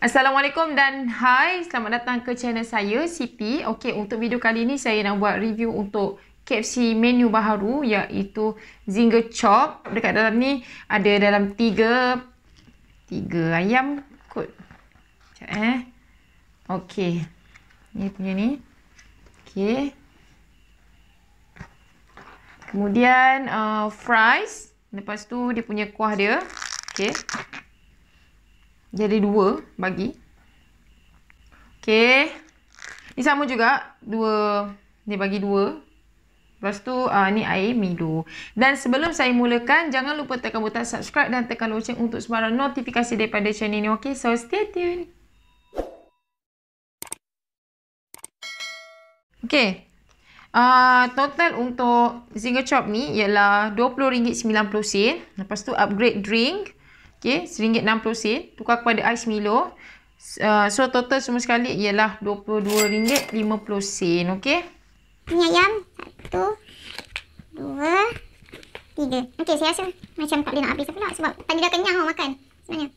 Assalamualaikum dan hai, selamat datang ke channel saya Siti. Okey, untuk video kali ni saya nak buat review untuk KFC menu baru, iaitu Zinger Chop. Dekat dalam ni ada dalam 3 3 ayam kot. Cak eh. Okey. Ni punya ni. Okey. Kemudian uh, fries, lepas tu dia punya kuah dia. Okey. Jadi dua bagi. Okay. Ni sama juga. Dua. Ni bagi dua. Lepas tu uh, ni air midu. Dan sebelum saya mulakan, jangan lupa tekan butang subscribe dan tekan lonceng untuk sebarang notifikasi daripada channel ni. Okay, so stay tuned. Okay. Uh, ah, total untuk Zinger Chop ni ialah RM20.90. Lepas tu upgrade drink. Okey, RM1.60 tukar kepada ais Milo. Uh, so total semua sekali ialah RM22.50. Okey. Ni ayam 1 2 3. Okey, saya rasa macam tak boleh nak habis pula sebab tadi dah kenyang nak makan. Sebenarnya.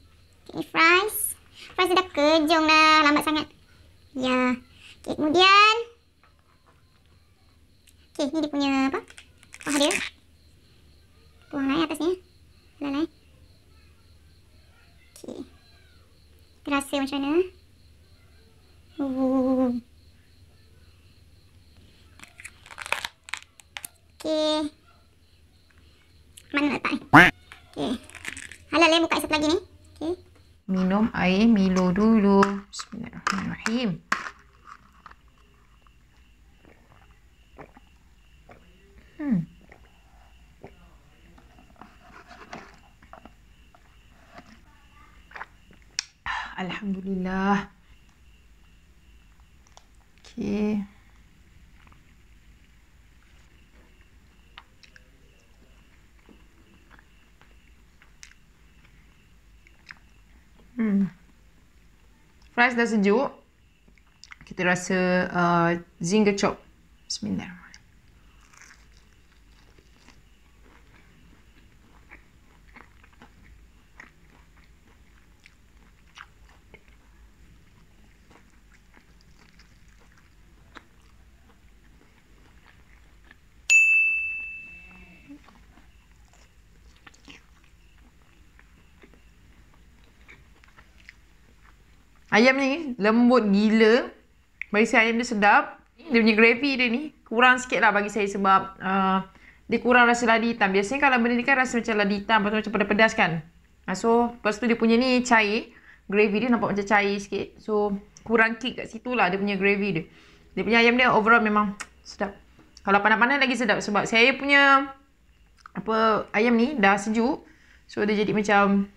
Okay, fries. Fries dah kejong dah, lambat sangat. Ya. Okey, kemudian Okey, ni dia punya apa? Oh, dia. Tuang naik atas ni. Lain-lain. Okey. Rasa macam mana? Ooh. Okay. Mana nak letak? Okay. Halal lain buka satu lagi ni. Okay. Minum air Milo dulu. Bismillahirrahmanirrahim. Alhamdulillah. Okay. Hmm. Fries dah sejuk. Kita rasa uh, zinger chop. Bismillahirrahmanirrahim. Ayam ni lembut gila. saya ayam dia sedap. Hmm. Dia punya gravy dia ni kurang sikit lah bagi saya sebab uh, dia kurang rasa lada hitam. Biasanya kalau benda ni kan rasa macam lada hitam. Lepas tu macam pedas-pedas kan. So, lepas tu dia punya ni cair. Gravy dia nampak macam cair sikit. So, kurang kick kat situ lah dia punya gravy dia. Dia punya ayam dia overall memang sedap. Kalau panas-panas lagi sedap sebab saya punya apa ayam ni dah sejuk. So, dia jadi macam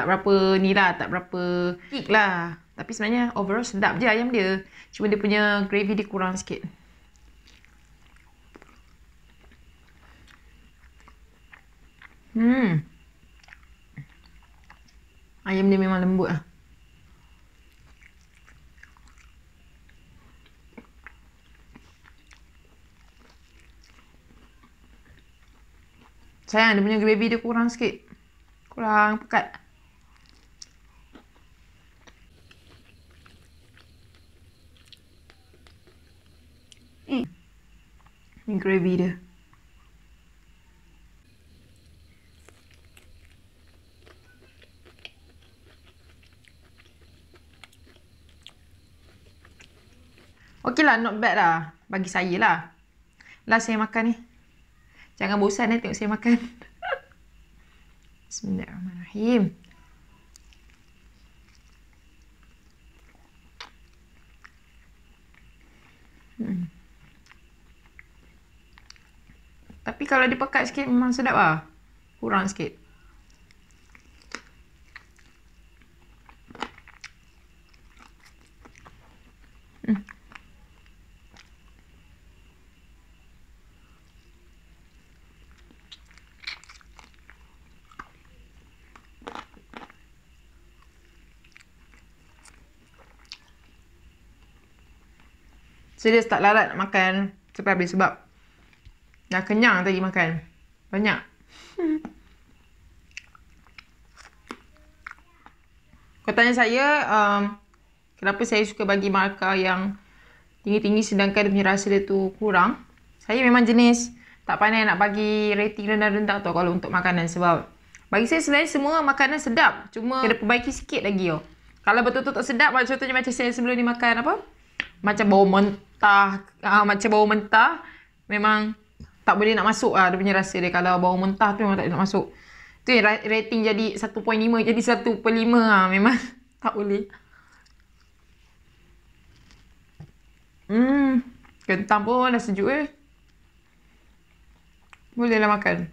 tak berapa ni lah, tak berapa kick lah. Tapi sebenarnya overall sedap je ayam dia. Cuma dia punya gravy dia kurang sikit. Hmm. Ayam dia memang lembut lah. Sayang dia punya gravy dia kurang sikit. Kurang pekat. engravida. Okey lah, not bad lah. Bagi saya lah. Lah saya makan ni. Jangan bosan eh tengok saya makan. Bismillahirrahmanirrahim. Hmm. kalau dia pekat sikit memang sedap lah. Kurang sikit. Hmm. Serius tak larat nak makan sampai habis sebab Dah kenyang tadi makan. Banyak. Hmm. Kau tanya saya, um, kenapa saya suka bagi markah yang tinggi-tinggi sedangkan dia punya rasa dia tu kurang. Saya memang jenis tak pandai nak bagi rating rendah-rendah tu kalau untuk makanan sebab bagi saya selain semua makanan sedap. Cuma kena perbaiki sikit lagi tau. Oh. Kalau betul-betul tak sedap, contohnya macam saya sebelum ni makan apa? Macam bau mentah. Uh, macam bau mentah. Memang tak boleh nak masuk lah dia punya rasa dia kalau bau mentah tu memang tak boleh nak masuk tu yang rating jadi 1.5 jadi 1.5 lah memang tak boleh hmm kentang pun dah sejuk eh boleh lah makan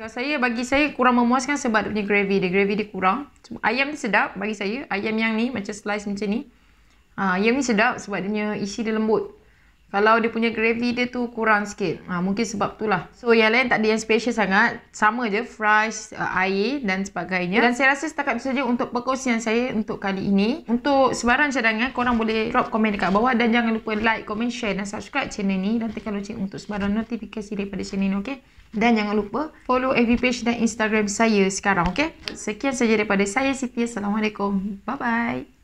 Kalau saya, bagi saya kurang memuaskan sebab dia punya gravy. Dia gravy dia kurang. Ayam ni sedap bagi saya. Ayam yang ni macam slice macam ni. Ha, ayam ni sedap sebab dia punya isi dia lembut kalau dia punya gravy dia tu kurang sikit. Ha, mungkin sebab tu lah. So yang lain tak ada yang special sangat. Sama je fries, uh, air dan sebagainya. Dan saya rasa setakat tu saja untuk perkongsian saya untuk kali ini. Untuk sebarang cadangan korang boleh drop komen dekat bawah. Dan jangan lupa like, komen, share dan subscribe channel ni. Dan tekan lonceng untuk sebarang notifikasi daripada channel ni. Okay? Dan jangan lupa follow FB page dan Instagram saya sekarang. Okay? Sekian saja daripada saya Siti. Assalamualaikum. Bye-bye.